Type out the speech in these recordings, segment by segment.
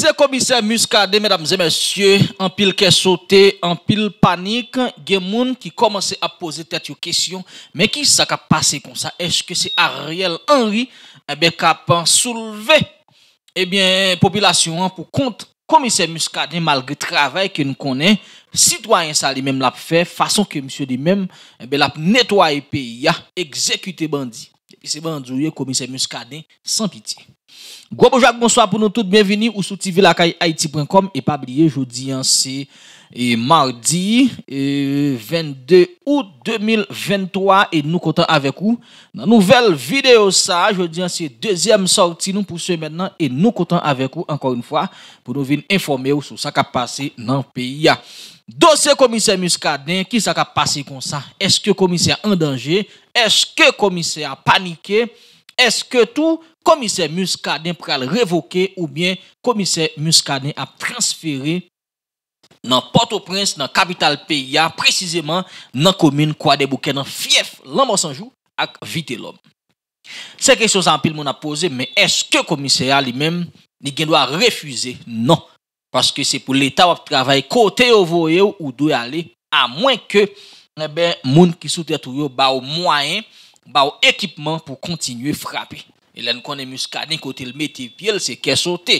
Monsieur le commissaire Muscadé, mesdames et messieurs, en pile qui sauté, en pile panique, il y a qui commencent à poser des question. Mais qui s'est passé comme ça Est-ce que c'est Ariel Henry eh qui a soulevé eh bien, population hein, pour compte commissaire Muscadé, malgré le travail que nous connaissons, citoyen ça même l'a fait, façon que monsieur lui-même eh l'a nettoyé le pays, hein, exécuté bandit. Et puis c'est bandit, commissaire Muscadé, sans pitié bonjour, bonsoir pour nous tous, bienvenue ou sous TV haïti.com et pas oublier jeudi hein, c'est mardi 22 août 2023 et nous comptons avec vous dans nouvelle vidéo ça jeudi hein, c'est deuxième sortie nous pour maintenant et nous comptons avec vous encore une fois pour nous venir informer sur ce qui a passé dans le pays. Hein. Dossier commissaire Muscadin, qui ça a passé comme ça? Est-ce que le commissaire en danger? Est-ce que le commissaire paniqué? Est-ce que tout Komise Muska den pral revoke ou bien komise Muska den ap transfere nan Port-au-Prince, nan Kapital P.I.A. Preziseman nan komine kwa debouke nan Fief, Lambo Sanjou ak Vite Lom. Se kresyon zampil moun ap pose, men eske komise ya li men ni gen do a refuze? Non, paske se pou l'Etat wap travay kote yo vo yo ou do yale, a mwen ke moun ki sou tete yo ba ou mwanyen, ba ou ekipman pou kontinye frape. Elen konen mouskani kote l meti piel se kesote.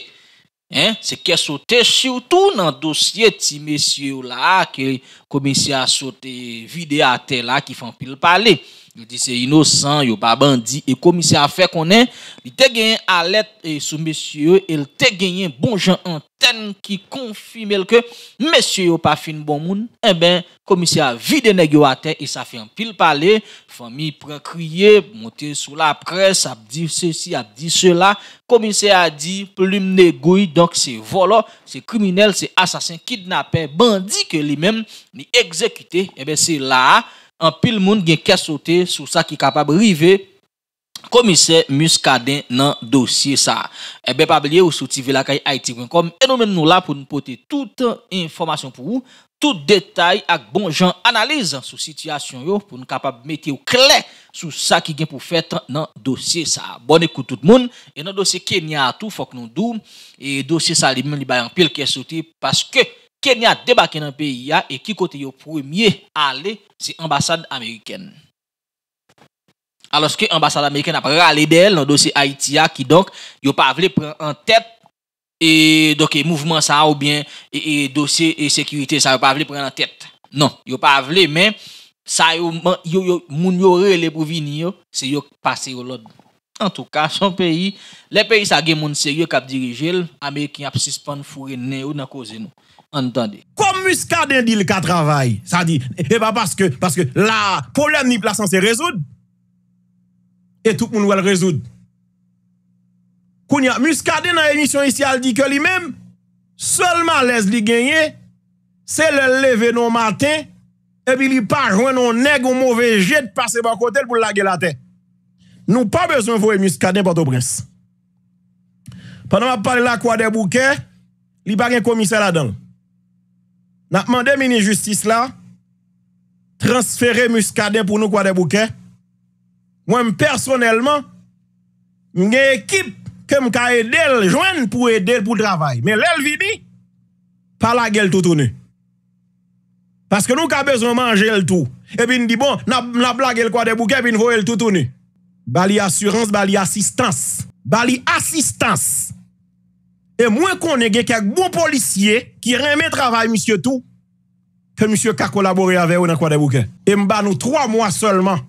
Se kesote soutou nan dosye ti mesye ou la a ke komese a sote videate la ki fan pil paley. Il dit c'est innocent, il pas bandit. Et comme a fait qu'on est, il a gagné à l'aide sous monsieur, il a gagné bon gens antenne qui confirme que monsieur n'est pas de bon monde. Eh bien, comme commissaire a vidé à et ça fait un pile parler, famille prend crier, monter sous la presse, a dit ceci, a dit cela. Comme commissaire a dit, plume négouille, donc c'est voleur, c'est criminel, c'est assassin, kidnappé, bandit que lui-même, ni exécuté. Eh bien, c'est là. an pil moun gen kesote sou sa ki kapab rive komise muskaden nan dosye sa. Ebe eh pabliye ou soti vila kaye it.com, e nou men nou la pou nou pote tout informasyon pou ou, tout detay ak bon jan analize sou sityasyon yo, pou nou kapab meti ou kle sou sa ki gen pou fet nan dosye sa. Bon ekout tout moun, e nan dosye kenya atou fok nou dou, e dosye sa li moun li bayan pil kesote, paske. Ken ya debake nan peyi ya, e ki kote yo premye ale, se ambasade Ameriken. Aloske ambasade Ameriken apre ale del, nan dosye Haitia, ki donk, yo pa vle pren an tèt, e doke mouvment sa ou bien, e dosye e sekurite, sa yo pa vle pren an tèt. Non, yo pa vle men, sa yo moun yo rele pou vini yo, se yo pase yo lod. En tout ka, son peyi, le peyi sa gen moun seryo kap dirijel, Amerikini ap sispon furene ou nan kozen nou. Entende. Kom Muska den di l ka travay? Sa di, e ba baske, baske la problem ni plasan se rezoud, e tout moun wèl rezoud. Koun ya, Muska den nan emisyon isi al di ke li mem, solman lez li genye, se le leve nou maten, e bi li pa jwen nou neg ou mouve jet pase bakotel pou lage la ten. Nou pa bezwen fwe mus kaden pato prens. Panan ap pale la kwa de bouke, li pa gen komise la don. Na pman de mini justis la, transfere mus kaden pou nou kwa de bouke, mwen personelman, mwen gen ekip ke m ka edel, jwen pou edel pou travay. Men lel vini, pala gel toutouni. Paske nou ka bezwen manje el tou, epi n di bon, m la plage el kwa de bouke, epi n fwe el toutouni. bali assurans, bali asistans, bali asistans. E mwen konege kek bon polisye ki reme travay monsye tou, ke monsye ka kolabori ave ou nan kwa de bouke. E mba nou 3 mwa solman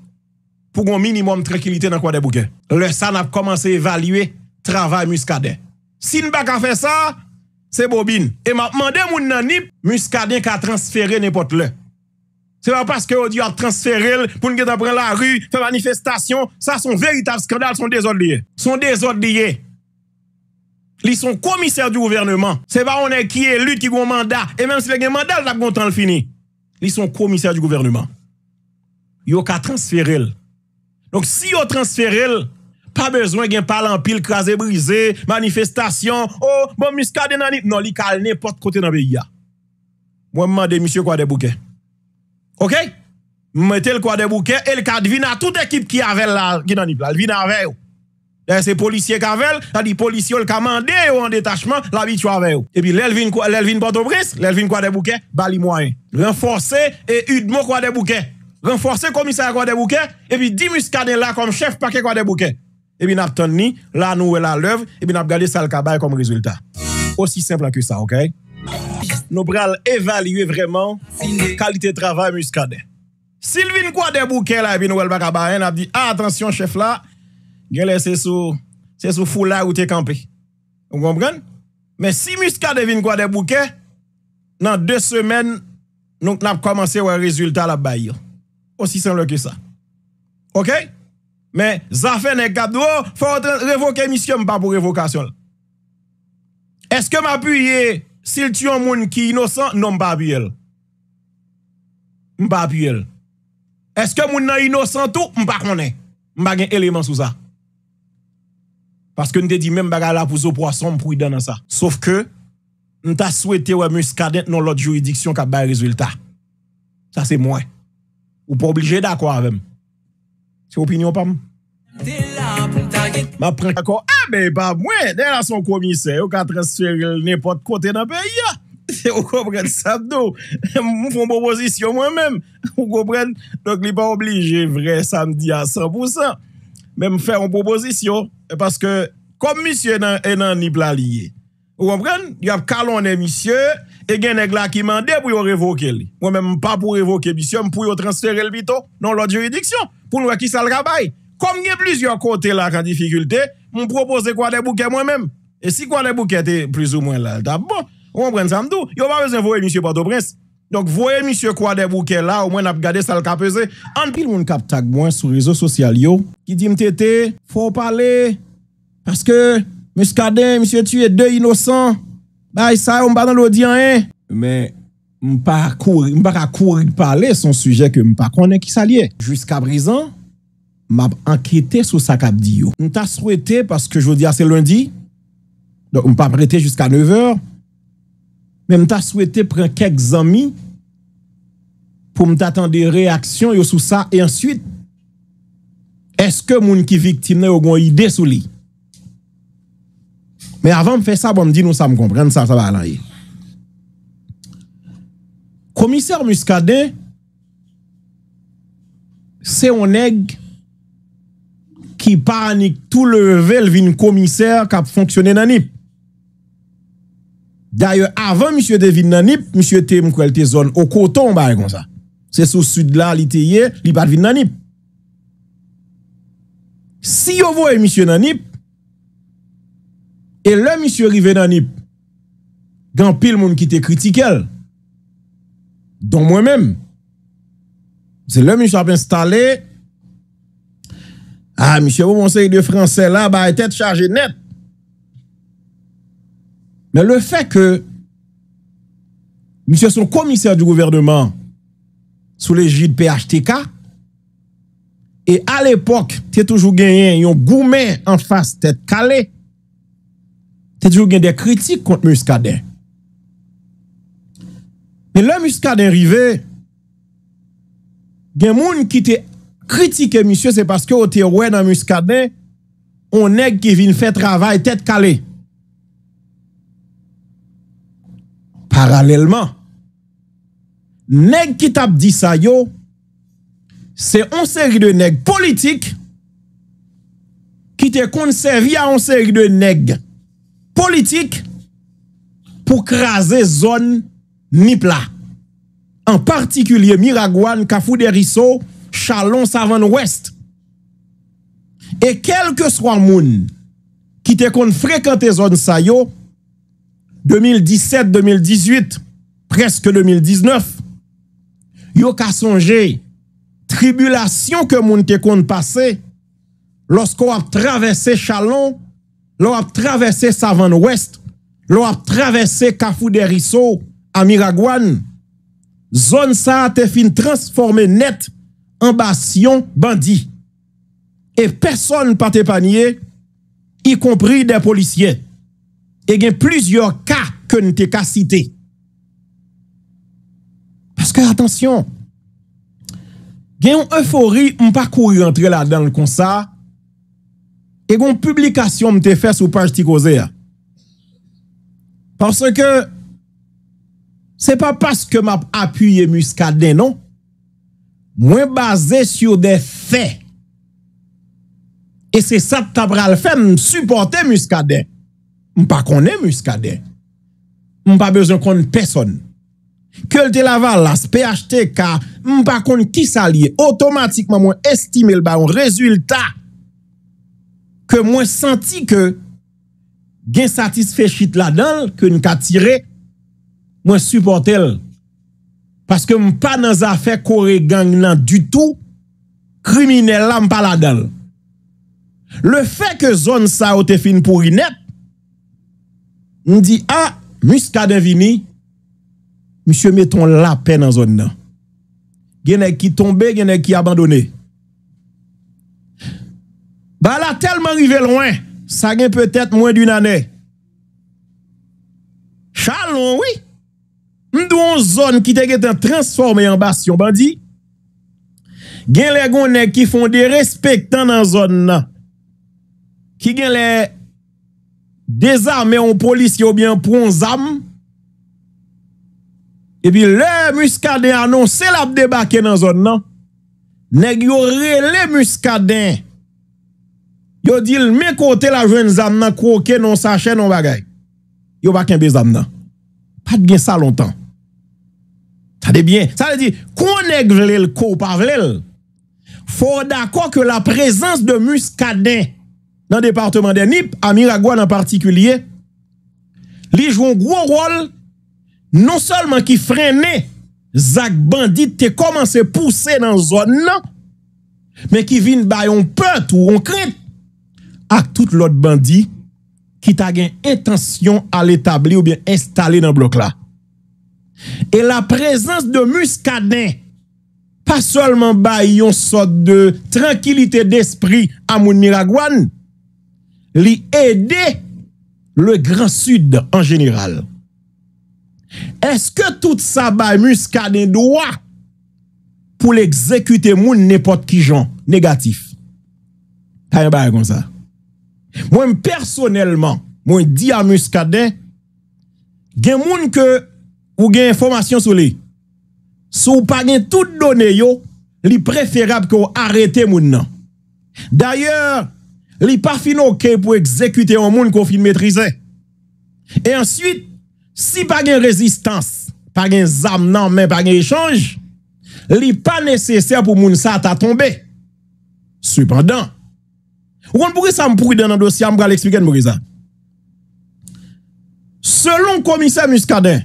pou goun minimum trekilite nan kwa de bouke. Le san ap komanse evalue travay mouskade. Si mba ka fe sa, se bobin. E mba pman de moun nan nip, mouskade ka transfere ne pot le. Se va paske yo diyo a transfere el, pou nge te pren la ru, fe manifestasyon, sa son veritab skandal, son dezod liye. Son dezod liye. Li son komiser du gouvernement. Se va, on e kie lut ki gwo manda, e menm se le gen mandal tap gwo tan l fini. Li son komiser du gouvernement. Yo ka transfere el. Donk si yo transfere el, pa bezwen gen palan pil kaze brize, manifestasyon, o, oh, bon miskade nan it, non li kal ne pot kote nan beya. Mwen mwande, misye kwa de bouke? Ok? Mete l kwa de bouke, el ka dvina tout ekip ki avèl la, ki nanip la, l vina avèl. Se policye kavèl, sa di policye ou l kamande ou an detachman, la bitou avèl. E pi l elvin pantobris, l elvin kwa de bouke, bali mwen. Renforsè e udmo kwa de bouke. Renforsè komisè kwa de bouke, e pi dimus kade la kom chèf pake kwa de bouke. E pi nap tonni, la noue la lèv, e pi nap gade sal kabae kom rezultat. Osi simple ke sa, ok? nou pral evalye vreman kalite travay muskade. Silvin kwa debouke la, ap di, a, ah, atensyon, chef la, genle se sou fou la ou te kampe. Ou kompren? Men si muskade vin kwa debouke, nan de semen, nou nap komanse wè rezultat la bayil. Osisem le ke sa. Ok? Men, zafen e kado, fò revoke misyon mpa pou revokasyon la. Eske m apuyye Sil tyon moun ki inosan, nou m ba apuyel. M ba apuyel. Eske moun nan inosan tou, m pa konen. M ba gen eleman sou sa. Paske n te di men m baga la pou zo po asan m pou i den an sa. Sof ke, n ta souwete wè m ou skaden nan lot juridiksyon kap bay rezultat. Sa se mwen. Ou pou oblije da kwa avèm. Se opinyon pa m? M'aprenk akon, ah, a, be, pa mwen, de la son komise, ou ka transferil ne pot kote nan pe ya. Ou kompren, sabdo, mwen foun bobozisyon mwen men. Ou kompren, lòk li pa oblige, vre, samdi a 100%. Men mwen fèron bobozisyon, e paske, kom misye nan enan ni blalye. Ou kompren, y ap kalon e misye, e gen e gla ki mande pou yo revoke li. Mwen men mwen pa pou revoke misye, mwen pou yo transferil bito nan lòt juridiksyon, pou nou akisa l rabay. Ou kompren, Kom nye plizyon kote lak an difikulte, moun propoze kwa de bouke mwen menm. E si kwa de bouke te pliz ou mwen lal da, bon, moun pren sa mdou. Yo pa rezen voue monsie Bado Prince. Donk voue monsie kwa de bouke la, ou mwen ap gade sal ka peze. An pil moun kap tak mwen sou rizou sosyal yo, ki di mtete, fwo pale, paske monsie Kaden, monsie tuye de inosan, bay sa ou mba nan lodi an en. Men, mpa akour, mpa akour pale son suje ke mpa konen ki sa liye. Jus ka brizan? m ap ankyete sou sa kap di yo. M ta souwete, paske jodi a se lundi, m pa prete jusqu a 9h, men m ta souwete pren kek zami, pou m ta tende reaksyon yo sou sa, e answit, eske moun ki viktimne yo gwen yi desou li. Men avan m fe sa, bon m di nou sa m komprende, sa sa ba lan yi. Komiser Muskaden, se yon neg, ki panik tout le vel vin komisèr kap fonksyonè nanip. Dèye, avan mishè de vin nanip, mishè te mkwèl te zon o koton ba e kon sa. Se sou sud la li te ye, li pat vin nanip. Si yo vo e mishè nanip, e lè mishè rive nanip, gan pil moun ki te kritikel, don mwen mèm, se lè mishè ap installè Ah, monsieur, vous conseil de français là, bah, tête chargée net. Mais le fait que monsieur son commissaire du gouvernement sous l'égide PHTK, et à l'époque, tu toujours gagné un gourmet en face tête calée. Tu toujours gagné des critiques contre Muscadet. Mais le Muscadet arrivé, il y a des gens qui étaient Kritike monsye se paske o te wè nan muskade On neg ki vin fè travay tèt kalè Paralèlman Neg ki tap di sa yo Se onsèri de neg politik Ki te konsèri a onsèri de neg Politik Pou krasè zon nipla An partikulye Miragwan, Kafou Deriso chalon savan ouest. E kelke swa moun, ki te kon frekante zon sa yo, 2017, 2018, preske 2019, yo ka sonje, tribulation ke moun te kon pase, losko ap travesse chalon, lo ap travesse savan ouest, lo ap travesse kafou deriso, amiragwan, zon sa te fin transforme net, ambasyon bandi. E person pa te panye, yi kompri de policye. E gen plizyor ka ke n te ka cite. Paske atensyon, gen yon eufori m pa kou yon tre la dan kon sa, e gon publikasyon m te fes ou pa jti koze. Paske, se pa paske m apuyye muska den non, Mwen baze syo de fe E se sat tabral fe mwen suporte muskade Mwen pa kone muskade Mwen pa bezon kone peson Kel te laval la spe achte Ka mwen pa kone ki sa li Otomatikman mwen estime lba Un rezultat Ke mwen santi ke Gen satisfe chit la dal Ke nuka tire Mwen suporte l Paske m pa nan zafè kore gang nan du tou, krimine lam pala dal. Le fè ke zon sa o te fin pou rinèp, m di, a, miska devini, m se meton la pen nan zon nan. Genèk ki tombe, genèk ki abandone. Ba la telman rive loin, sa gen peutèt mwen din anè. Chalon wè. mdou an zon ki teke te transforme yon bas yon bandi gen le gounen ki fonde respektan nan zon nan ki gen le dezame yon polis yon biyan pou an zan epi le muskaden anon sel ap debake nan zon nan neg yon re le muskaden yon dil men kote la joun zan nan kouke non sache non bagay yon baken be zan nan pat gen sa lontan Tadebyen, sa lè di, konèk vlel ko pavlel, fò d'akò kè la prezans de muskaden nan departement de Nip, Amiragouan an partikulye, li jwong wò rol, non solman ki frene, zak bandit te koman se pousse nan zon nan, men ki vin bayon pöt ou on kret, ak tout lot bandit, ki tagen etansyon al etabli ou bien estale nan blok la. e la prezans de muskaden pa solman bay yon sot de tranquilite d'espri a moun miragwan li ede le gran sud en general eske tout sa bay muskaden doa pou l'ekzekute moun nepot ki jan negatif kaya bay kon sa moun personelman moun di a muskaden gen moun ke ou gen informasyon sou li. Sou pa gen tout done yo, li preferable ki ou arete moun nan. D'ayor, li pa fin ok pou ekzekute an moun ki ou fin metrize. E answit, si pa gen rezistans, pa gen zam nan men, pa gen echange, li pa neseser pou moun sa ta tombe. Supandan. Woun pouke sa mpouke den nan dosya, mbra l'ekspliken pouke za. Selon komisè muskadey,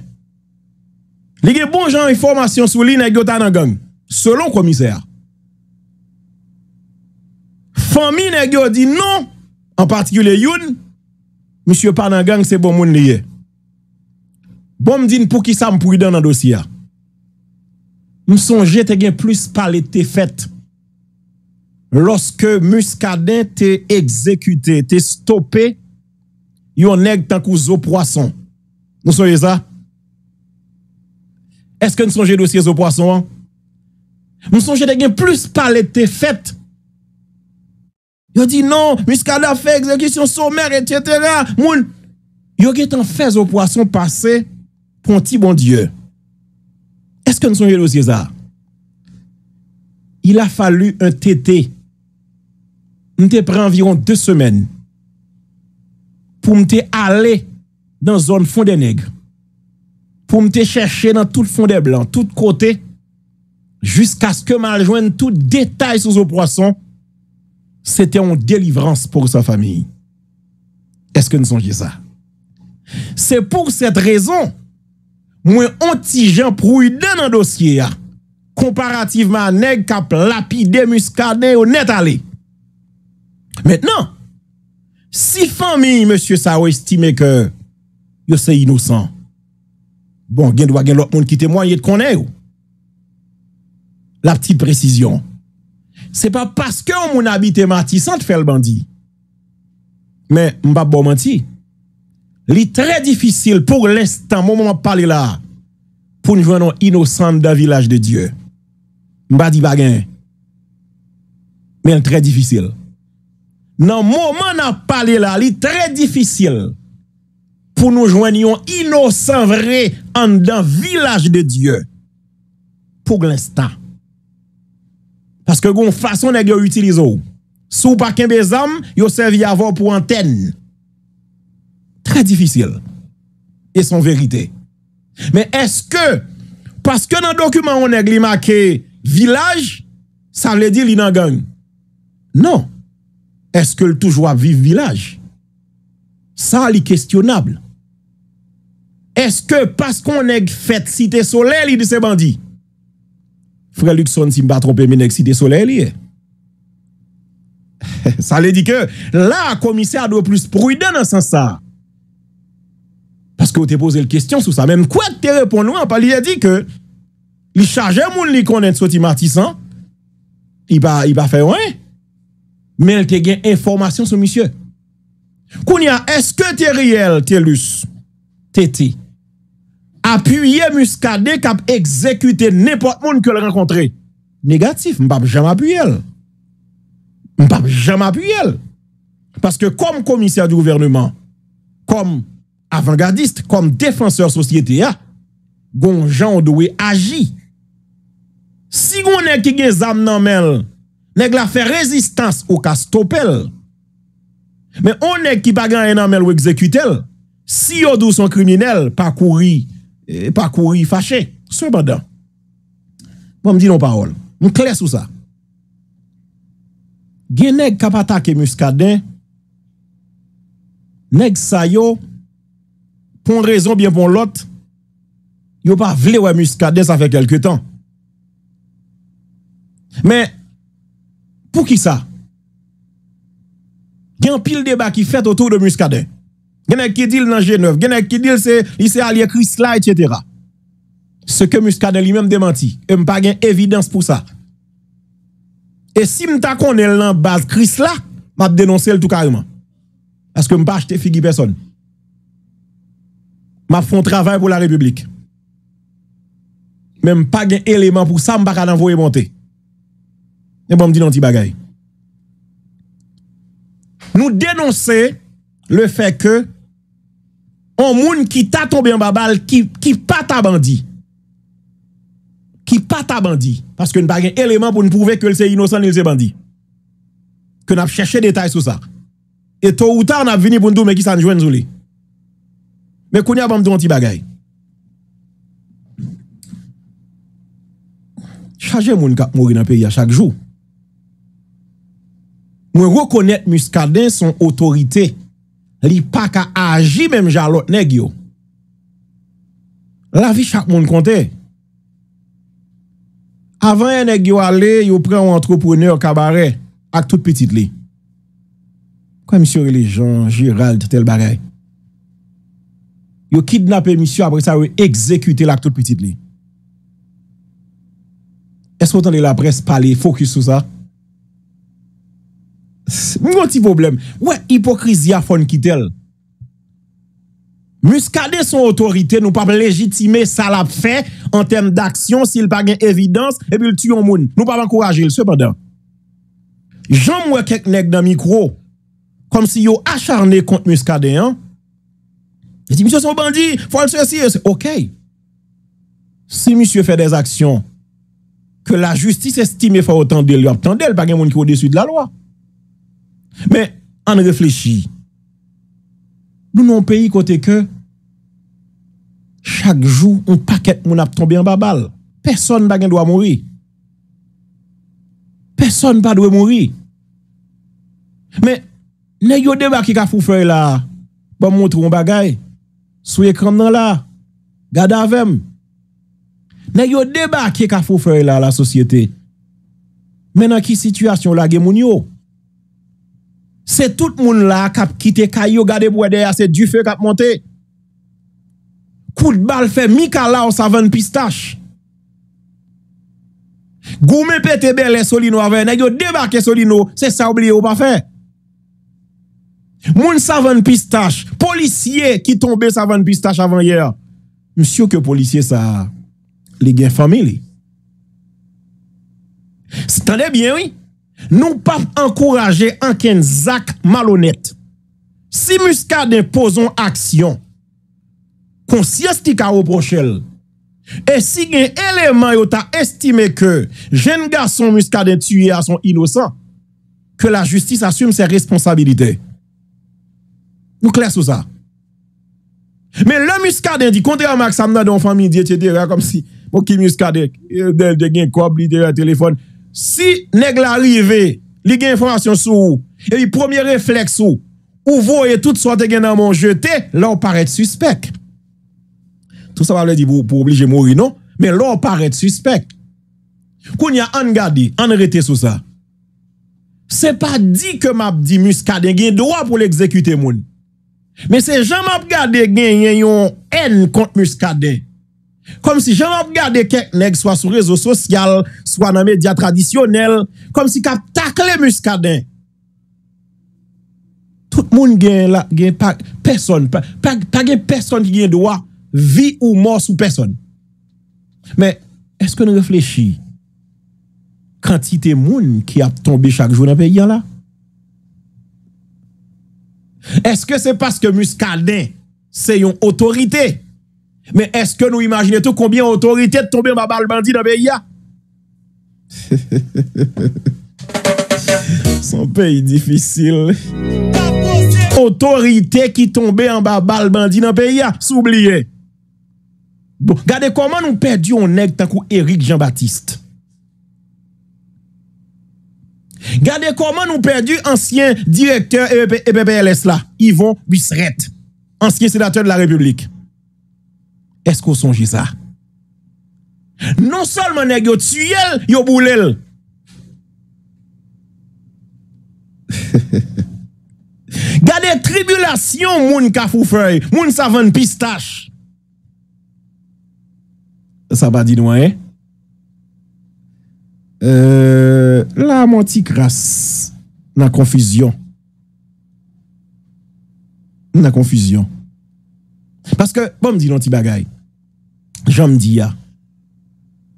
Lige bon jan informasyon sou li Nè gyo ta nan gang Selon komiser Fami nè gyo di non An patikule yon Monsye pan nan gang se bon moun liye Bon m di n pou ki sa M pou ki dan nan dosya M sonje te gen plus Palete fet Lorske muskaden Te ekzekute Te stoppe Yon neg tankou zo proason M sonje sa Monsye Eske n sonje dosye zo poason an? N sonje de gen plus pale te fet? Yo di nan, miska la fe, eksegisyon somer, etyete la, moun. Yo gen tan fe zo poason pase, pon ti bon die. Eske n sonje dosye za? Il a falu un tete. M te pre environ de semen. Pou m te ale dan zon fonde negre. pou mte chèche nan tout fonde blan, tout kote, jisk aske mal jwen tout detay sou sou poisson, sète yon delivrans pou sa fami. Eske n sonje sa? Se pou sète rezon, mwen anti jen prou yon nan dosye ya, komparativeman neg kap lapide muskade yo net ale. Mèt nan, si fami monsye sa ou estime ke yo se inousan, Bon, gen dwa gen lòk moun ki tèmoye t konè ou. La ptite prezisyon. Se pa paske ou moun abite mati, san te fèl bandi. Men, mbap bo manti. Li trè difisil, pou l'instant, moun moun ap pale la, pou njwenon inosan da vilaj de Diyo. Mbadi bagen. Men, trè difisil. Nan, moun moun ap pale la, li trè difisil. pou nou jwen yon inosan vre an dan vilaj de Diyo. Pou glensta. Paske goun fason neg yo utilize ou. Sou pa ken bez am, yo servie avon pou anten. Trè difisil. E son verite. Men eske, paske nan dokuman ou neg li make vilaj, sa le di li nan gen. Non. Eske l toujwa viv vilaj? Sa li kestyonabl. eske pas kon neg fet site sole li di se bandi? Frèluxon si mba trompé menek site sole li e. Sa li di ke, la komisè a dwe plus prouyden nan san sa. Paske ou te pose l kestyon sou sa. Menm kwa te repon nou an pali ya di ke, li chaje moun li konen soti martisan, i ba fey wè. Men te gen informasyon sou misye. Kounia, eske te riel telus, te ti apuyye muskade kap ekzekyte nepot moun ke l renkontre. Negatif, m pap jama apuyye el. M pap jama apuyye el. Paske kom komisyar di gouvernement, kom avangadist, kom defanseur sosyete ya, gon jan ou do we agi. Si gon ek ki gen zam nan mel, neg la fe rezistans ou ka stopel. Men on ek ki pa gen enan mel ou ekzekyte el, si yo do son kriminel pa kouri E pa kou yi fache, soubada. Mwen mdi nou parol, mwen kles sou sa. Gen neg kapatake muskade, neg sayo, pon rezon bien pon lot, yo pa vle wè muskade, sa fè kelke tan. Mwen, pou ki sa? Gen pil deba ki fèt otou de muskade. Mwen, Genèk ki dil nan Genève. Genèk ki dil se lise alie Krisla et cetera. Se ke muska de li men demanti. E m pa gen evidens pou sa. E si m ta konel nan base Krisla, ma denonse l tou kagman. Aske m pa achete figi person. Ma fon travay pou la republik. Men m pa gen eleman pou sa m baka nan voye monte. E bon, m pa m dinanti bagay. Nou denonse le fe ke an moun ki ta tombe an babal ki pa ta bandi ki pa ta bandi paske n pa gen eleman pou n pouve ke l se inosan e l se bandi ke nap chèche detay sou sa e tou ou tar nap vini pou n tou meki sanjwen zoulè me konye ap amdou an ti bagay chaje moun kap mori nan peyi a chak jou moun rekonèt muskaden son otorite moun rekonèt Li pa ka aji menm jan lot neg yo. La vi chak moun konte. Avan yon neg yo ale, yo pre yon entreponeur kabare ak tout petit li. Kwa misyo religion, jiral de tel barey. Yo kidnap e misyo apre sa yo ekzekute lak tout petit li. Espo tan li la pres pale fokus sou sa? Mwen ti problem, wè, hipokrizia fon kitel. Mouskade son otorite nou pa plejitime salap fe en tem d'aksyon si l pa gen evidans e bi l tiyon moun. Nou pa bankourajil sepande. Jom wè keknek nan mikro, kom si yo acharne kont mouskade an, jeti, moussie son bandi, fwa l seseye, ok. Si moussie fè des aksyon, ke la justise estime fwa otan deli, otan deli, pa gen moun ki yo desu de la loa. Mais en réfléchissant, Nous sommes un pays côté que chaque jour, on paquet mon a tombé en balle. Personne ne doit mourir. Personne pas doit mourir. Mais ne yo débat qui a fou faire là. Bon montrer un bagay. Sous écran dans là. Garde avec. Ne yo débat qui a fou faire là la société. Maintenant qui situation là guémonio Se tout moun la kap kite kayo gade pwede a se du fe kap monte. Kout bal fe, mi ka la ou sa van pistache. Gou me pete be le solino ave, na yo debake solino, se sa oubli ou pa fe. Moun sa van pistache, polisye ki tombe sa van pistache avan ye, moun se yo ke polisye sa le gen fami li. Se tan de bien oui, Nou pape ankoraje anken zak malonet. Si muskaden pozon aksyon, konsyastika ou brochel, e si gen eleman yo ta estime ke jen gason muskaden tue a son inosan, ke la justis asume se responsabilite. Nou klesou sa. Men le muskaden di konti a maksamna don fami, diye te dire kom si mou ki muskaden de gen kobli, de gen telefon, Si neg la rive li gen informasyon sou E li premier refleksou Ou voye tout sou a te gen nan moun jete Lò paret suspek Tout sa pa ble di pou oblije moun non? Men lò paret suspek Koun ya an gade An rete sou sa Se pa di ke map di muskade Gen doa pou l'exekute moun Men se jan map gade Gen yon en kont muskade Kom si jan ap gade ke nek swa sou rezo sosyal, swa nan media tradisyonel, kom si kap takle muskaden. Tout moun gen la, gen pa, person, pa gen person ki gen doa, vi ou mors ou person. Men, eske nou reflechi kantite moun ki ap tombe chak joun ap e yala? Eske se paske muskaden se yon otorite? E, Mais est-ce que nous imaginons tout combien d'autorités de tomber en bas de bandit dans le pays Son pays difficile. Autorité qui tombait en bas le bandit dans le pays, s'oublier. Bon, regardez comment nous perdions un nègre tant Eric Jean-Baptiste. Regardez comment nous perdu ancien directeur EPPLS là, Yvon Buisrette, ancien sénateur de la République. Esko sonji sa? Non sol man e gyo tsyel, yo boulel. Gade tribulasyon moun kafou fèy, moun savan pistache. Sa ba di nou an eh? e? Euh, la moun ti kras, nan konfisyon. Nan konfisyon. Paske, pou m di nou ti bagay, J'aime dire,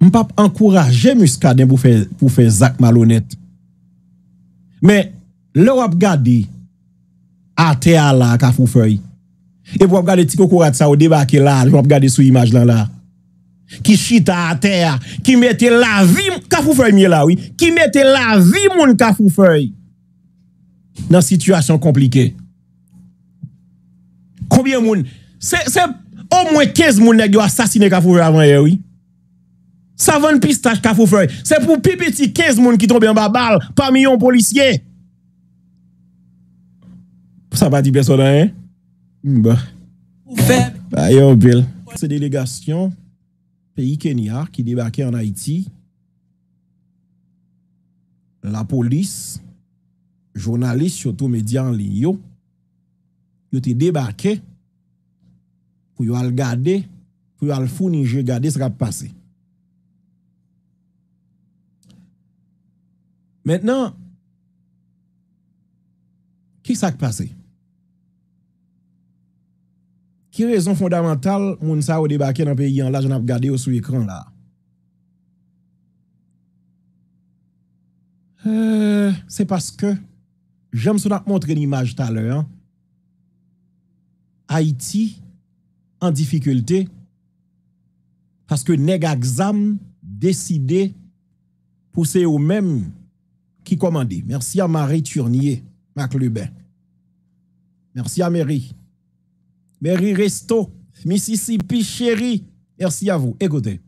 je ne pas encourager Muscadin pour faire pour faire Zach malhonnête. Mais le wap gade à terre là ka kafoufeuille. Et vous regardez Tico ça au débarquer là, vous regardez sous image là là. Qui chita à terre, qui mettait la vie ka là oui, qui mettait la vie mon ka Dans situation compliquée. Combien moun c'est c'est Ou mwen kez moun nek yo asasine kafoufe avan yewi. Savan pistache kafoufe. Se pou pi peti kez moun ki tombe an ba bal. Pa mi yon polisye. Sa pa di beso dan ye? Mba. A yo bel. Se delegasyon. Pe i Kenya ki debake an Haiti. La polis. Jounalist yon tou medyan li yo. Yo te debake. pour yon al garder, pour yon al fournir, garder ce qui va passer. Maintenant, qui ça qui passé? Qui raison fondamentale moun sa ou débarqué dans le pays en là, j'en ai regardé sous l'écran là. Euh, c'est parce que, j'aime ce montrer l'image tout à l'heure, hein. Haïti en difficulté parce que nèg exam décidé pour c'est même qui commandait. Merci à Marie Turnier, Mac Lubin. Merci à Mary. Mary Resto, Mississippi chérie. Merci à vous. Écoutez.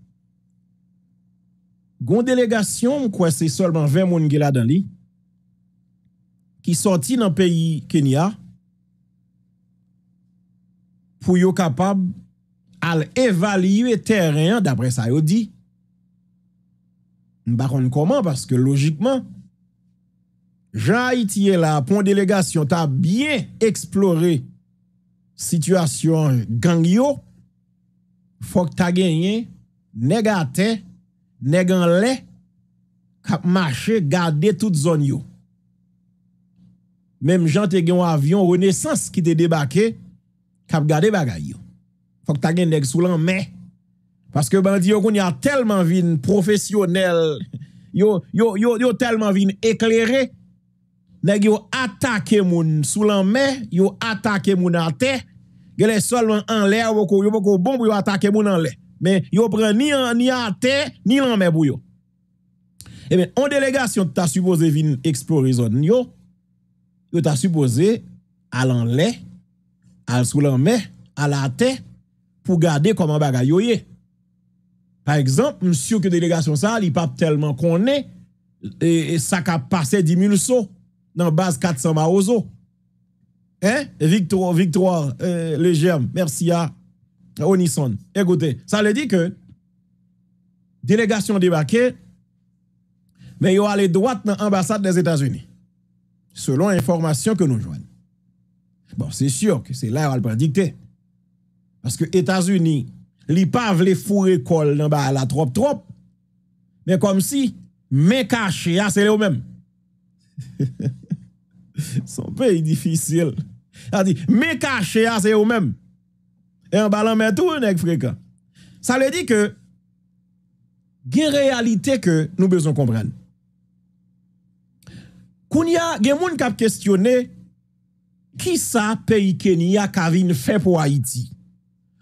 Gon délégation, quoi c'est seulement 20 personnes qui là dans qui sorti dans pays Kenya pour être capable d'évaluer le terrain d'après ça, yon dit. comment, parce que logiquement, Jean Haïti est là, pour délégation, tu bien exploré situation gang Il faut que tu gagné, négaté, néganle, kap marché, garder toute zone Même Jean te un avion Renaissance qui te débarqué, kap gade bagay yo. Fok ta gen neg sou lan, men, que bandi yo y a tellement vin professionnel, yo, yo, yo, yo tellement vin éclairé, neg yo les moun sou lan, men, yo attaquer moun an te, gele seulement en l'air yo poko, yo bon pou yo moun an le, Mais yo pren ni an, ni an te, ni lan men pou yo. Eh bien, en délégation, tu supposé venir explorer zone, yo, tu as supposé aller en l'air à la tête, pour garder comment un Par exemple, monsieur que délégation ça, il pas tellement qu'on est, et, ça a passé 10 000 sous dans base 400 Marozo. Victoire, hein? victoire, euh, légère. Merci à Onison. Écoutez, ça veut dit que délégation débarquée, mais ils allé droit dans l'ambassade des États-Unis, selon information que nous joignons. Bon, c'est sûr que c'est là elle va prédicter. Parce que États-Unis, veulent pas les fourrer col dans la trop trop. Mais comme si mais caché ah, c'est eux même. Son pays difficile. Ça dit mais caché ah, c'est eux même. Et en balan mais tout nèg fréquent. Ça veut dire que une réalité que nous besoin comprendre. y a des gens qui ont questionné qui ça pays Kenya qui fait pour Haïti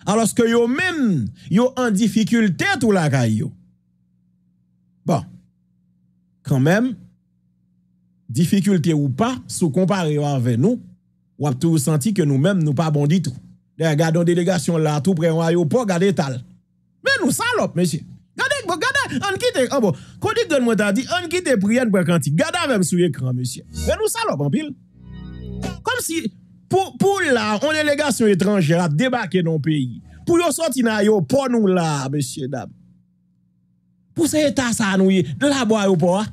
Alors que yo même yo en difficulté tout la kayo Bon. Quand même difficulté ou pas, sous comparé avec nous, ou a tout senti que nous même nous pas bon du tout. Regardons délégation là tout près au aéroport, regardez tal. Mais nous salope monsieur. Regardez, regardez, on quitte oh bon, quand di, donne moi t'a dit on quitte prien pour quand il. Regardez même sur l'écran, monsieur. Mais nous salope en pile. Comme si, pour, pour là, on délégation étrangère à débarquer dans le pays. Pour yon sorti dans yo, pour nous là, monsieur, dames. Pour cet état, ça nous de la boire ou pas.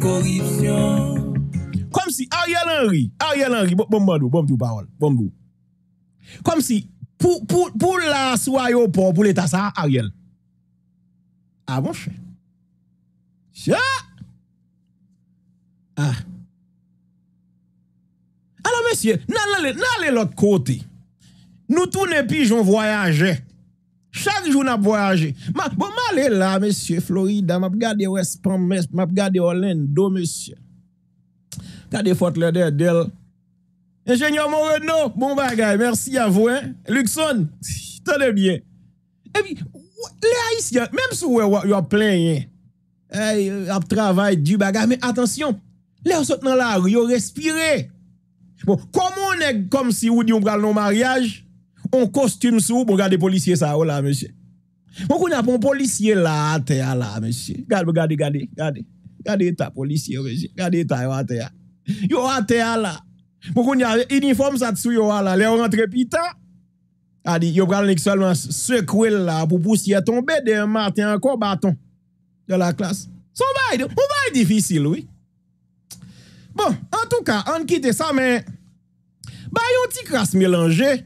corruptions. Comme si Ariel Henry, Ariel Henry, bon, bon, bon, bon, bon, bon, Comme si, pour, pour, pour la soirée pour port, pour l'état, ça, Ariel. Ah bon, cher? Chien! Ah. Alors, monsieur, n'allez l'autre côté. Nous tournons pigeons voyager. Chaque jour, nous voyagé. bon, allez là, monsieur, Florida, m'a regardé West Palm, m'a regardé Orlando, monsieur. Regardez Fort Lauderdale. Ingénieur Moreno, bon bagage, merci à vous. Hein? Luxon, tenez bien. Et puis, les Haïtiens, même si vous avez plein, ils hein, euh, travaillent du bagage, mais attention, le ou sot nan la rue, yo respire. Bon, comment on est comme si on dit on prend non mariage, on costume sous, bon, les policiers ça, oh là, monsieur. Bon, on a un policier là, à terre là, monsieur. Regardez, regardez, regardez, regardez. Regardez ta policier, monsieur. Regardez ta, yo à terre. Yo à terre là. Bon, on a uniforme ça dessous, yo là. Les on rentre pita. A dit, yo pral seulement secouer là pour poussière tomber de un matin encore bâton de la classe. Son bail, on bail difficile, oui. Bon, en tout cas, on quitte ça, mais. Bah, un petit crasse mélangé.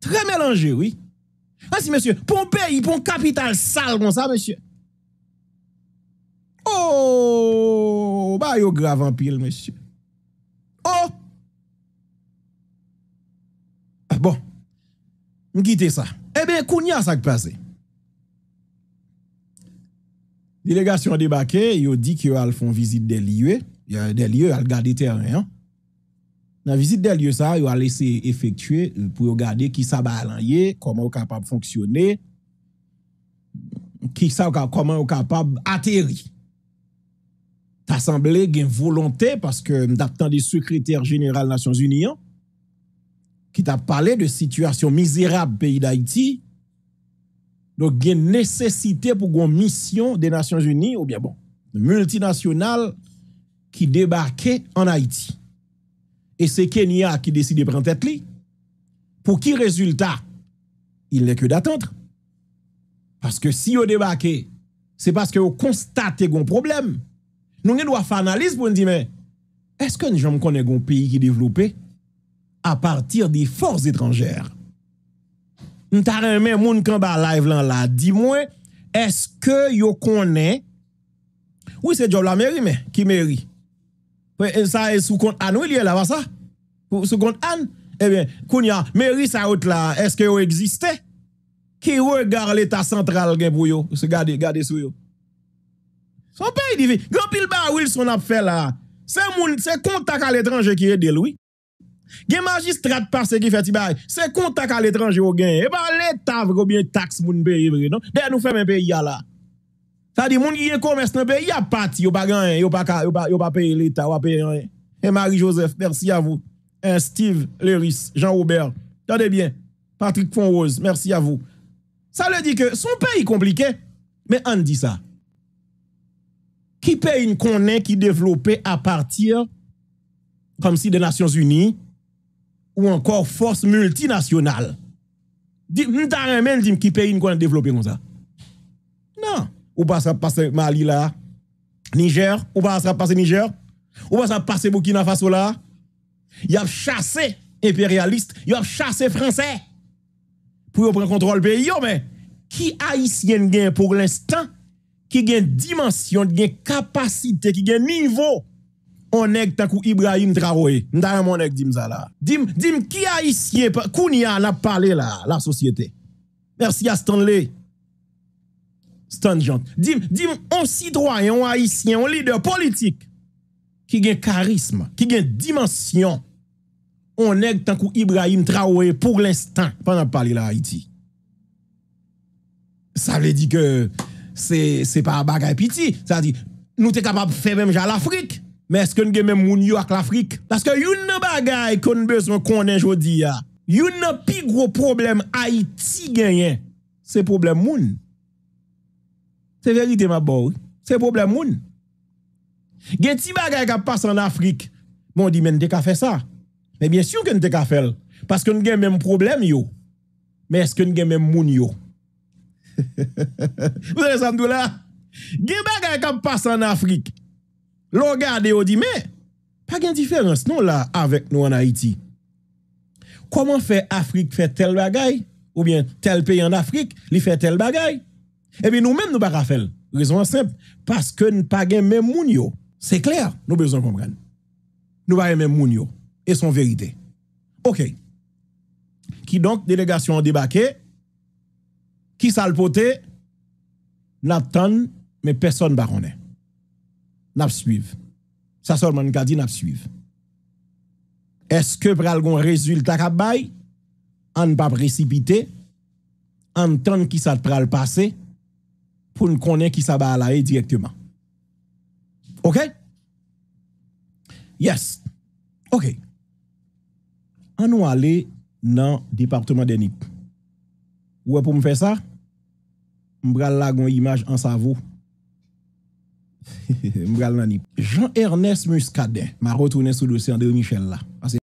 Très mélangé, oui. Ah si, monsieur, pour un pays, pour un capital sale comme ça, monsieur. Oh, bah, yon grave en pile, monsieur. Oh! Ah, bon. bon, quitte ça. Eh bien, Kounia, ça qui passe. Délégation débarquée, yon dit dit qu'elle allaient visite des lieux. Il y a des lieux à regarder terrain. Hein. Dans la visite des lieux, ça, il a laissé effectuer euh, pour regarder qui ça comment est capable de fonctionner, qui comment est capable d'atterrir. Ça a une volonté parce que d'attend des secrétaire général des Nations Unies hein, qui t'a parlé de situation misérable pays d'Haïti. Donc, il y a une nécessité pour une mission des Nations Unies, ou bien bon, multinationale ki debake an Haiti. E se kenya ki deside prentet li, pou ki rezultat, il ne ke datantre. Paske si yo debake, se paske yo konstate gen problem. Nou gen do a fa analiz pou n di men, eske n jom konen gen piyi ki devlope a partir di forz etranjer? N taran men moun kan ba live lan la, di mwen, eske yo konen ou se job la meri men, ki meri? Wè, e, sa e sou kont an wè liye la va sa? Sou kont an? Ebyen, eh koun ya, mèri sa out la, eske yo egziste? Ki yo gare l'Etat Sentral gen pou yo? Se gade sou yo? Son pe yi di vi? Gropil ba, wè son ap fè la? Se moun, se kont takal etranje ki e del wè? Gen magistrat par se ki fè ti bè? Se kont takal etranje yo gen? Eh Eba l'Etat vrobyen taks moun pe yi mwen, non? Dey nou fè mè pe yi ala? Ça dit, moun qui est commerce dans le pays, y a pas, yo pas rien, pas, yo pas, yo pas l'État, pas payé rien. Et Marie-Joseph, merci à vous. Et Steve Leris, Jean-Robert, regardez bien. Patrick Fonrose, merci à vous. Ça le dit que son pays compliqué, mais on dit ça. Qui paye une conne qui développait à partir, comme si des Nations Unies, ou encore force multinationale. Dit, m'ta même dit qui paye une conne développée comme ça. Non. Ou ba sa pase Mali la? Niger? Ou ba sa pase Niger? Ou ba sa pase Bokina Faso la? Y ap chase imperialiste. Y ap chase franse. Pou yo pren kontrol pe yo men. Ki Haitien gen pou l'instant ki gen dimensyon, ki gen kapasite, ki gen nivou onek takou Ibrahim Traroé. Nda yaman onek dim sa la. Dim ki Haitien kou ni a nap pale la, la sosyete. Mersi yastan ley. Stant jante. Dim, dim, on sitroyen, on haitien, on lider politik, ki gen karism, ki gen dimensyon, on neg tankou Ibrahim Traoué pou l'instant pandan pali la Haiti. Sa vle di ke se pa bagay piti. Sa di, nou te kapab fe bem jan l'Afrik, men eske nou gen men moun yo ak l'Afrik. Baske yon nan bagay kon bez moun konen jodi ya. Yon nan pi gro problem Haiti genyen. Se problem moun. C'est vérité, ma bo, C'est problème, moun. Gen ti bagay ka passe an Afrique. moun di men te ka fait ça. Mais bien sûr ken te ka parce que nous gen même problème yo. ce que nous gen même moun yo. Vous avez ça là? Gen bagay ka passe en Afrique. L'on garde et on dit, mais, pas de différence, non, là, avec nous en Haïti. Comment fait Afrique fait tel bagay? Ou bien tel pays en Afrique, il fait tel bagaille et eh bien, nous-mêmes, nous ne pas faire. Raison simple. Parce que nous pas même moun C'est clair. Nous besoin comprendre. Nous pas aimer moun Et son vérité. OK. Qui donc, délégation a débarqué? Qui Nous N'attend, mais personne ne connaît. N'a suivre. Ça seulement nous dit n'a suivre. Est-ce que pour un résultat qu'a en On ne pas précipiter. tant qui ça pral passer pour nous connaître qui ça va aller directement. OK? Yes. OK. On nous aller dans le département de NIP. Ouais, pour me faire ça, je vais une image en savou. Jean-Ernest Muscadet m'a retourné sur le dossier de Michel là.